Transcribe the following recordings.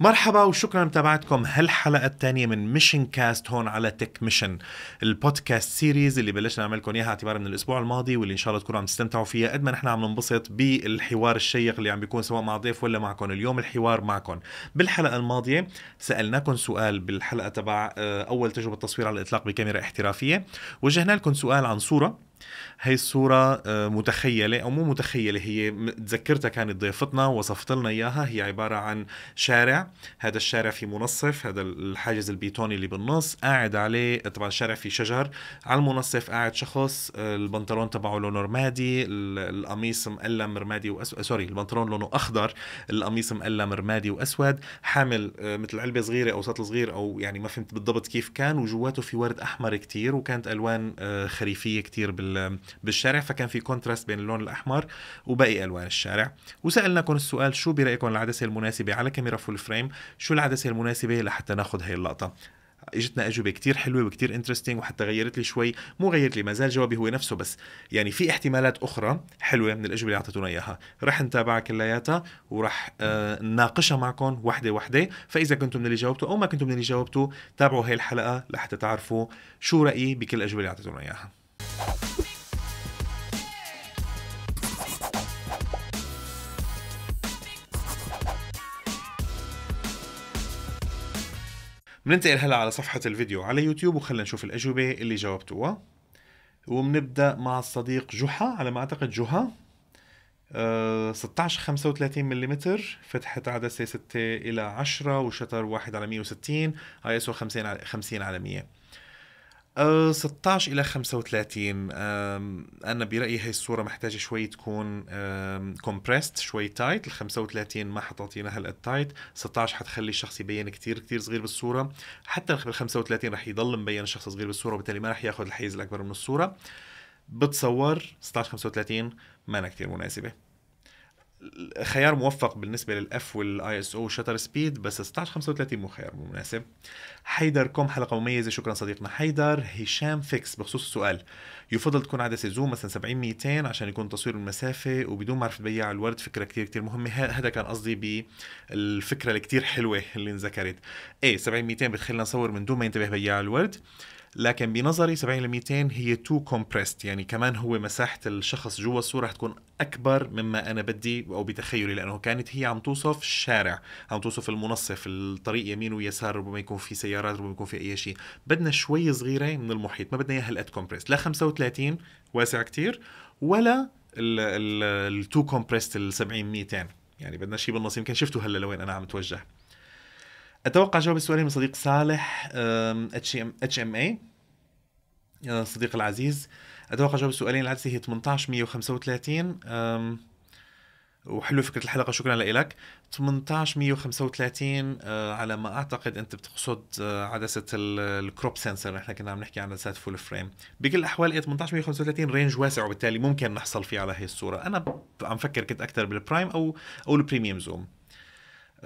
مرحبا وشكرا لمتابعتكم هالحلقه الثانيه من ميشن كاست هون على تك ميشن البودكاست سيريز اللي بلشنا نعمل لكم اياها اعتبارا من الاسبوع الماضي واللي ان شاء الله تكونوا عم تستمتعوا فيها قد ما نحن عم ننبسط بالحوار الشيق اللي عم بيكون سواء مع ضيف ولا معكم اليوم الحوار معكم بالحلقه الماضيه سالناكم سؤال بالحلقه تبع آه، اول تجربه تصوير على الاطلاق بكاميرا احترافيه وجهنا لكم سؤال عن صوره هي الصورة آه، متخيلة أو مو متخيلة هي تذكرتها كانت ضيفتنا وصفت لنا إياها هي عبارة عن شارع هذا الشارع في منصف هذا الحاجز البيتوني اللي بالنص قاعد عليه طبعا الشارع في شجر على المنصف قاعد شخص آه، البنطلون تبعه لونه رمادي القميص مقلم رمادي وأسود آه، سوري البنطلون لونه أخضر القميص مقلم رمادي وأسود حامل مثل علبة صغيرة أو سطل صغير أو يعني ما فهمت بالضبط كيف كان وجواته في ورد أحمر كتير وكانت ألوان خريفية كتير بال بالشارع فكان في كونتراست بين اللون الاحمر وباقي الوان الشارع وسالناكم السؤال شو برايكم العدسه المناسبه على كاميرا فول فريم شو العدسه المناسبه لحتى ناخذ هي اللقطه اجتنا اجوبه كتير حلوه وكتير انترستينج وحتى غيرت لي شوي مو غيرت لي ما زال جوابي هو نفسه بس يعني في احتمالات اخرى حلوه من الاجوبه اللي اعطيتونا اياها رح نتابعها كلياتها ورح آه، نناقشها معكم وحده وحده فاذا كنتم من اللي جاوبتوا او ما كنتم من اللي جاوبتوا تابعوا هاي الحلقه لحتى تعرفوا شو رايي بكل الاجوبه اللي اعطيتونا اياها بننتقل هلا على صفحة الفيديو على يوتيوب وخلينا نشوف الأجوبة اللي جاوبتوها وبنبدأ مع الصديق جحا على ما أعتقد جحا أه 16 35 ملم فتحة عدسة 6 إلى 10 وشطر 1 على 160 اي اس 50 50 على 100 16 آه، الى 35 انا برايي هي الصوره محتاجه شوي تكون كومبريست شوي تايت ال 35 ما حتعطينا هالقد تايت 16 حتخلي الشخص يبين كثير كثير صغير بالصوره حتى بال 35 رح يضل مبين الشخص صغير بالصوره وبالتالي ما رح ياخذ الحيز الاكبر من الصوره بتصور 16 35 ما أنا كثير مناسبه خيار موفق بالنسبه للاف والاي اس او شاتر سبيد بس 16 35 مو خيار مو مناسب حيدر كوم حلقه مميزه شكرا صديقنا حيدر هشام فيكس بخصوص السؤال يفضل تكون عدسه زوم مثلا 70 200 عشان يكون تصوير المسافه وبدون ما اعرف بياع الورد فكره كثير كثير مهمه هذا كان قصدي بالفكره اللي كثير حلوه اللي انذكرت ايه 70 200 بتخلينا نصور من دون ما ينتبه بياع الورد لكن بنظري 70 ل 200 هي تو كومبريست يعني كمان هو مساحه الشخص جوا الصوره حتكون اكبر مما انا بدي او بتخيلي لانه كانت هي عم توصف الشارع عم توصف المنصف الطريق يمين ويسار ربما يكون في سيارات ربما يكون في اي شيء بدنا شوي صغيره من المحيط ما بدنا اياها الات كومبريست لا 35 واسع كتير ولا التو كومبريست ال 70 200 يعني بدنا شيء بالنص يمكن شفتوا هلا لوين انا عم توجه اتوقع جاوب السؤالين من صديق صالح اتش ام اي آه، صديق العزيز اتوقع جاوب السؤالين العدسه هي 18 135 وحلو فكره الحلقه شكرا لك 18 135 آه، على ما اعتقد انت بتقصد آه، عدسه الكروب سنسر احنا كنا عم نحكي عن عدسات فول فريم بكل الاحوال 18 135 رينج واسع وبالتالي ممكن نحصل فيه على هي الصوره انا عم فكر كنت اكثر بالبرايم او او البريميوم زوم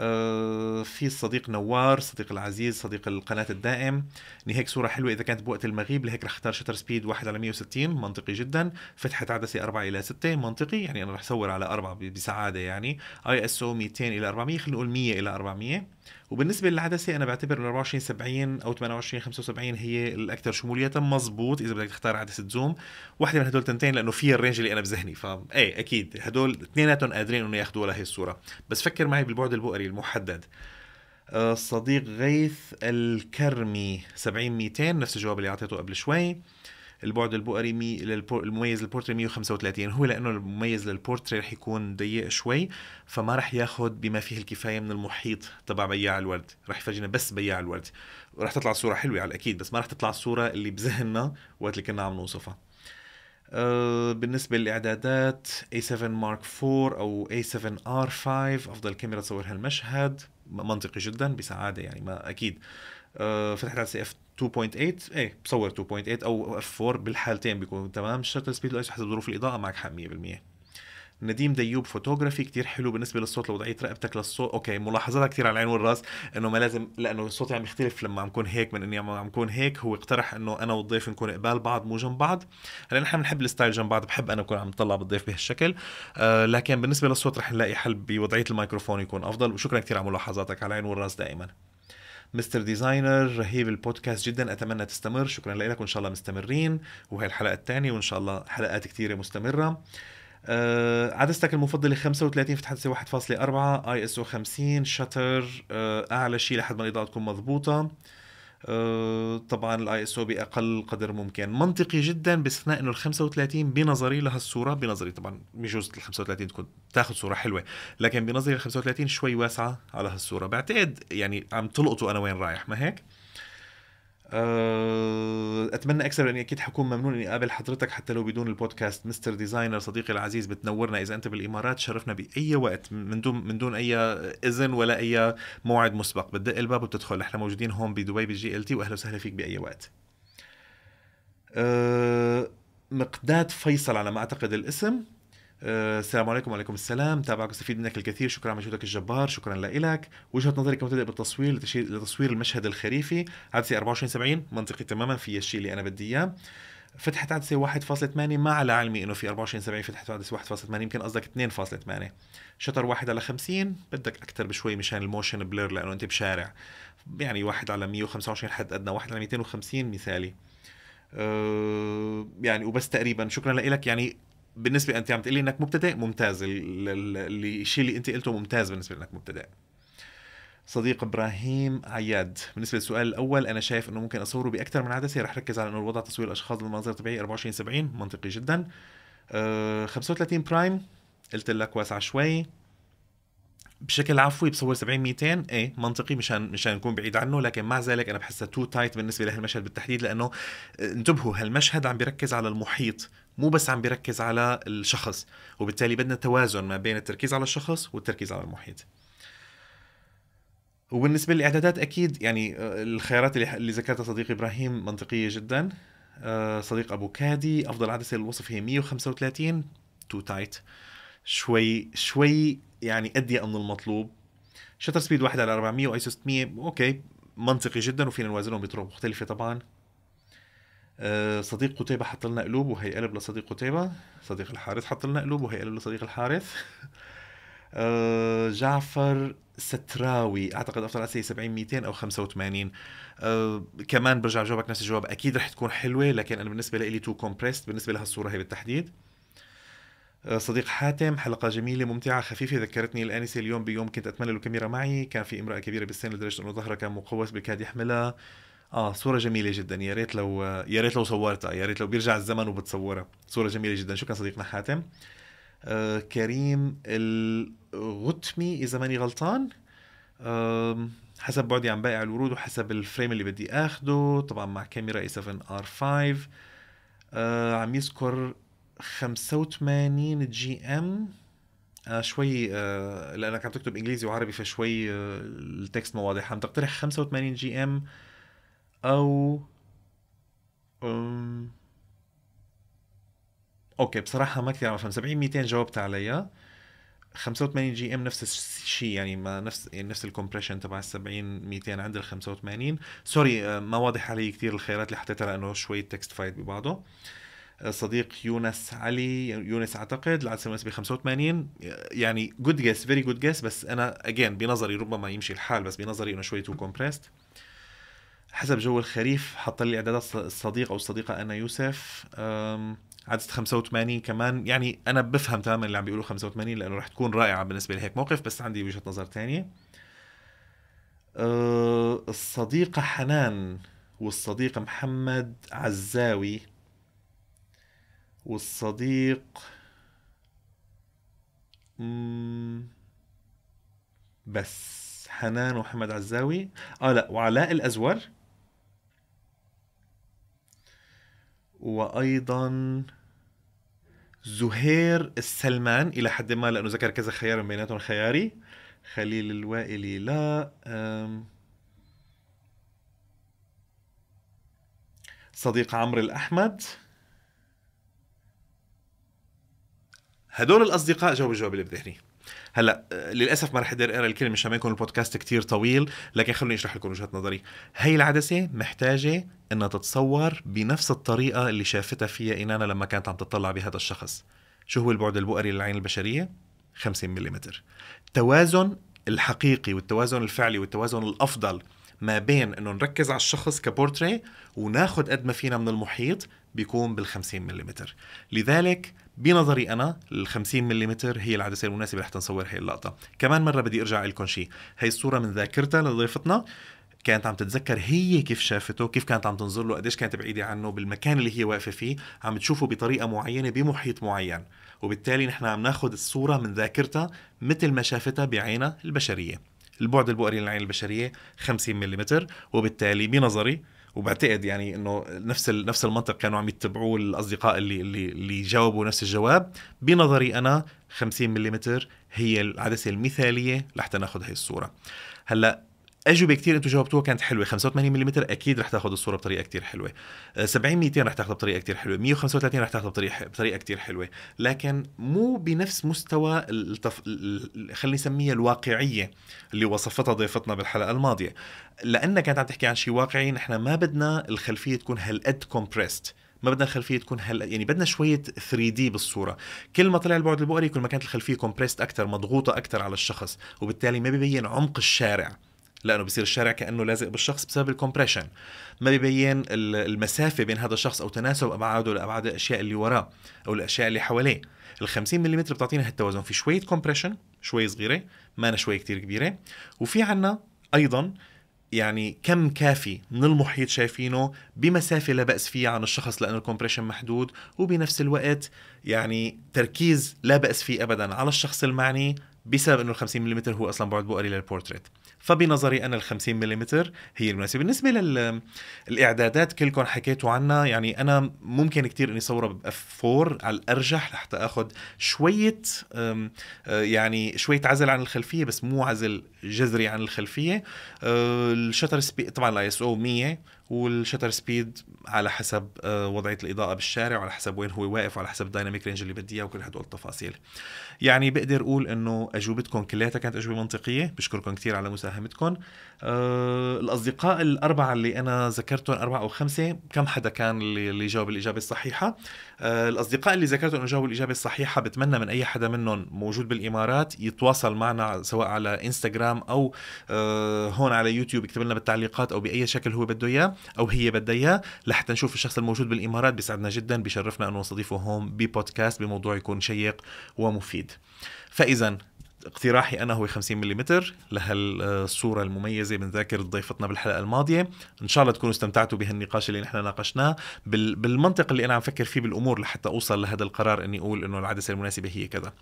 آه، في الصديق نوار صديق العزيز صديق القناة الدائم نهيك صورة حلوة إذا كانت بوقت المغيب لهيك رح اختار شتر سبيد 1 على 160 منطقي جدا فتحة عدسة 4 إلى 6 منطقي يعني أنا رح صور على 4 بسعادة يعني أي اس أو 200 إلى 400 خلينا نقول 100 إلى 400 وبالنسبه للعدسه انا بعتبر ال 24 70 او 28 75 هي الاكثر شموليه مزبوط اذا بدك تختار عدسه زوم واحده من هدول تنتين لانه فيها الرينج اللي انا بذهني فايه اكيد هدول اثنيناتهم قادرين انه ياخذوا لهي الصوره بس فكر معي بالبعد البؤري المحدد آه، الصديق غيث الكرمي 70 200 نفس الجواب اللي اعطيته قبل شوي البعد البؤري مي المميز للبورتري 135 هو لانه المميز للبورتري رح يكون ضيق شوي فما رح ياخذ بما فيه الكفايه من المحيط تبع بياع الورد رح يفرجينا بس بياع الورد ورح تطلع الصوره حلوه على الاكيد بس ما رح تطلع الصوره اللي بذهننا وقت اللي كنا عم نوصفها بالنسبه بالنسبة للإعدادات A7 Mark IV أو A7R5 أفضل كاميرا تصور هالمشهد منطقي جدا بسعادة يعني ما أكيد أه، فتحت على سي اف 2.8 ايه بصور 2.8 او اف 4 بالحالتين بيكون تمام الشرطه سبيد لايس حسب ظروف الاضاءه معك حق 100% نديم ديوب فوتوغرافي كتير حلو بالنسبه للصوت لوضعيه رقبتك للصوت اوكي ملاحظاتها كتير على العين والراس انه ما لازم لانه الصوت عم يعني يختلف لما عم كون هيك من اني عم كون هيك هو اقترح انه انا والضيف نكون قبال بعض مو جنب بعض هلا نحن بنحب الستايل جنب بعض بحب انا اكون عم طلع بالضيف بهالشكل آه لكن بالنسبه للصوت رح نلاقي حل بوضعيه الميكروفون يكون افضل وشكرا كتير على ملاحظاتك على العين والراس دائما مستر ديزاينر رهيب البودكاست جدا اتمنى تستمر شكرا لك وان شاء الله مستمرين وهي الحلقه الثانيه وان شاء الله حلقات كثيره مستمره آه عدستك المفضله 35 فتحت 1.4 اي اس او 50 شتر آه اعلى شيء لحد ما الاضاءه تكون مضبوطه طبعا الاي اس او باقل قدر ممكن منطقي جدا باستثناء انه ال 35 بنظري لهالصوره بنظري طبعا بجوز ال 35 تكون تاخذ صوره حلوه لكن بنظري ال 35 شوي واسعه على هالصوره بعتقد يعني عم تلقطوا انا وين رايح ما هيك؟ آه، اتمنى اكثر لاني اكيد حكون ممنون اني اقابل حضرتك حتى لو بدون البودكاست مستر ديزاينر صديقي العزيز بتنورنا اذا انت بالامارات شرفنا باي وقت من دون من دون اي اذن ولا اي موعد مسبق بتدق الباب وبتدخل احنا موجودين هون بدبي بالجي ال تي واهلا وسهلا فيك باي وقت أه مقداد فيصل على ما اعتقد الاسم آه، السلام عليكم وعليكم السلام تابعك استفيد منك الكثير شكرا على مجهودك الجبار شكرا لك وجهه نظري كمبتدئ بالتصوير لتصوير المشهد الخريفي عدسه 24 70 منطقي تماما في الشيء اللي انا بدي اياه فتحت عدسه 1.8 مع علمي انه في 24 70 فتحت عدسه 1.8 يمكن قصدك 2.8 شطر واحد على 50 بدك اكثر بشوي مشان الموشن بلير لانه انت بشارع يعني واحد على 125 حد ادنى واحد على 250 مثالي أه يعني وبس تقريبا شكرا لك يعني بالنسبه انت عم تقولي انك مبتدئ ممتاز الشيء اللي انت قلته ممتاز بالنسبه لانك مبتدئ صديق ابراهيم عياد بالنسبه للسؤال الاول انا شايف انه ممكن اصوره باكثر من عدسه رح ركز على انه الوضع تصوير الاشخاص بالمنظر الطبيعيه 24 70 منطقي جدا أه 35 برايم قلت لك واسعه شوي بشكل عفوي بصور 70 200 ايه منطقي مشان مشان نكون بعيد عنه لكن مع ذلك انا بحسها تو تايت بالنسبه لهالمشهد بالتحديد لانه انتبهوا هالمشهد عم بيركز على المحيط مو بس عم بيركز على الشخص وبالتالي بدنا توازن ما بين التركيز على الشخص والتركيز على المحيط وبالنسبه للاعدادات اكيد يعني آه، الخيارات اللي ذكرتها صديقي ابراهيم منطقيه جدا آه، صديق ابو كادي افضل عدسه للوصف هي 135 تو تايت شوي شوي يعني أدي من المطلوب شتر سبيد واحد على 400 وايسو 600 اوكي منطقي جدا وفينا نوازنهم بطرق مختلفه طبعا آه، صديق قتيبة حط لنا قلوب وهيقلب لصديق قتيبة صديق الحارث حط لنا قلوب وهيقلب لصديق الحارث آه، جعفر ستراوي اعتقد افضل اسئله 70 200 او 85 أه كمان برجع جوابك نفس الجواب اكيد رح تكون حلوه لكن انا بالنسبه لي تو كومبريست بالنسبه لهالصوره هي بالتحديد أه صديق حاتم حلقة جميلة ممتعة خفيفة ذكرتني الآنسة اليوم بيوم كنت أتمنى له كاميرا معي كان في امرأة كبيرة بالسن لدرجة أنه ظهرها كان مقوس بكاد يحملها اه صورة جميلة جدا يا ريت لو يا ريت لو صورتها يا ريت لو بيرجع الزمن وبتصورها صورة جميلة جدا شكرا صديقنا حاتم آه كريم الغتمي اذا ماني غلطان آه حسب بعدي عن بائع الورود وحسب الفريم اللي بدي اخده طبعا مع كاميرا اي 7 ار 5 عم يذكر 85 جي ام آه شوي آه، لانك عم تكتب انجليزي وعربي فشوي آه، التكست مو واضح عم تقترح 85 جي ام او أم... اوكي بصراحة ما كثير عم بفهم 70 200 جاوبت عليها 85 جي ام نفس الشيء يعني ما نفس يعني نفس الكومبريشن تبع ال 70 200 عند ال 85 سوري آه، ما واضح علي كثير الخيارات اللي حطيتها لانه شوي تكست فايت ببعضه آه، صديق يونس علي يونس اعتقد العدس يونس ب 85 يعني جود جيس فيري جود جيس بس انا اجين بنظري ربما يمشي الحال بس بنظري انه شوي تو كومبريست حسب جو الخريف حط لي اعدادات الصديق او الصديقه انا يوسف عدد 85 كمان يعني انا بفهم تماما اللي عم بيقولوا 85 لانه رح تكون رائعه بالنسبه لهيك موقف بس عندي وجهه نظر ثانيه آه، الصديقه حنان والصديق محمد عزاوي والصديق بس حنان ومحمد عزاوي اه لا وعلاء الازور وايضا زهير السلمان الى حد ما لانه ذكر كذا خيار من بيناتهم خياري خليل الوائلي لا صديق عمرو الاحمد هدول الاصدقاء جاوبوا الجواب اللي بذهني هلا للاسف ما رح اقدر اقرا الكلمه مشان ما يكون البودكاست كتير طويل لكن خلوني اشرح لكم وجهه نظري هي العدسه محتاجه انها تتصور بنفس الطريقه اللي شافتها فيها انانا لما كانت عم تطلع بهذا الشخص شو هو البعد البؤري للعين البشريه 50 ملم توازن الحقيقي والتوازن الفعلي والتوازن الافضل ما بين انه نركز على الشخص كبورتري وناخذ قد ما فينا من المحيط بيكون بال 50 ملم لذلك بنظري انا ال 50 ملم هي العدسه المناسبه رح نصور هي اللقطه كمان مره بدي ارجع لكم شيء هي الصوره من ذاكرتها لضيفتنا كانت عم تتذكر هي كيف شافته كيف كانت عم تنظر له قديش كانت بعيدة عنه بالمكان اللي هي واقفة فيه عم تشوفه بطريقة معينة بمحيط معين وبالتالي نحن عم ناخذ الصورة من ذاكرتها مثل ما شافتها بعينها البشرية البعد البؤري للعين البشريه 50 ملم وبالتالي بنظري وبعتقد يعني انه نفس نفس المنطق كانوا عم يتبعوه الاصدقاء اللي اللي اللي جاوبوا نفس الجواب بنظري انا 50 ملم هي العدسه المثاليه لحتى ناخذ هي الصوره هلا اجوبه كثير انتم جاوبتوها كانت حلوه 85 ملم اكيد رح تاخذ الصوره بطريقه كثير حلوه 70 آه، 200 رح تاخذها بطريقه كثير حلوه 135 رح تاخذها بطريقه بطريقه كثير حلوه لكن مو بنفس مستوى التف... خلينا نسميها الواقعيه اللي وصفتها ضيفتنا بالحلقه الماضيه لانها كانت عم تحكي عن شيء واقعي نحن ما بدنا الخلفيه تكون هالقد كومبريست ما بدنا الخلفيه تكون هلا يعني بدنا شويه 3 دي بالصوره كل ما طلع البعد البؤري كل ما كانت الخلفيه كومبريست اكثر مضغوطه اكثر على الشخص وبالتالي ما ببين عمق الشارع لانه بصير الشارع كانه لازق بالشخص بسبب الكومبريشن ما ببين المسافه بين هذا الشخص او تناسب ابعاده لابعاد الاشياء اللي وراه او الاشياء اللي حواليه ال 50 ملم بتعطينا هالتوازن في شويه كومبريشن شوي صغيره ما أنا شوي كتير كبيره وفي عنا ايضا يعني كم كافي من المحيط شايفينه بمسافة لا بأس فيها عن الشخص لأن الكومبريشن محدود وبنفس الوقت يعني تركيز لا بأس فيه أبدا على الشخص المعني بسبب انه ال 50 ملم هو اصلا بعد بؤري للبورتريت فبنظري انا ال 50 ملم هي المناسبه بالنسبه للاعدادات كلكم حكيتوا عنها يعني انا ممكن كتير اني صورها باف 4 على الارجح لحتى اخذ شويه آه، يعني شويه عزل عن الخلفيه بس مو عزل جذري عن الخلفيه آه، الشتر سبيد طبعا الاي اس او 100 والشتر سبيد على حسب آه، وضعيه الاضاءه بالشارع وعلى حسب وين هو واقف وعلى حسب الدايناميك رينج اللي بدي اياه وكل هدول التفاصيل يعني بقدر اقول انه اجوبتكم كلياتها كانت اجوبه منطقيه بشكركم كثير على مساعدة مساهمتكم أه الاصدقاء الاربعه اللي انا ذكرتهم اربعه او خمسه كم حدا كان اللي جاوب الاجابه الصحيحه أه الاصدقاء اللي ذكرتهم جاوبوا الاجابه الصحيحه بتمنى من اي حدا منهم موجود بالامارات يتواصل معنا سواء على انستغرام او أه هون على يوتيوب يكتب لنا بالتعليقات او باي شكل هو بده اياه او هي بدها اياه لحتى نشوف الشخص الموجود بالامارات بيسعدنا جدا بيشرفنا انه نستضيفه هون ببودكاست بموضوع يكون شيق ومفيد فاذا اقتراحي انا هو 50 ملم لهالصوره المميزه من ذاكر ضيفتنا بالحلقه الماضيه ان شاء الله تكونوا استمتعتوا بهالنقاش اللي نحن ناقشناه بالمنطق اللي انا عم فكر فيه بالامور لحتى اوصل لهذا القرار اني اقول انه العدسه المناسبه هي كذا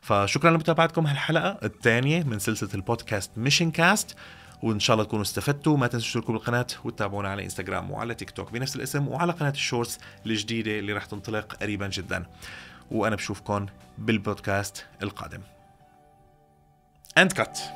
فشكرا لمتابعتكم هالحلقه الثانيه من سلسله البودكاست ميشن كاست وان شاء الله تكونوا استفدتوا ما تنسوا تشتركوا بالقناه وتتابعونا على انستغرام وعلى تيك توك بنفس الاسم وعلى قناه الشورتس الجديده اللي رح تنطلق قريبا جدا وانا بشوفكم بالبودكاست القادم and cut.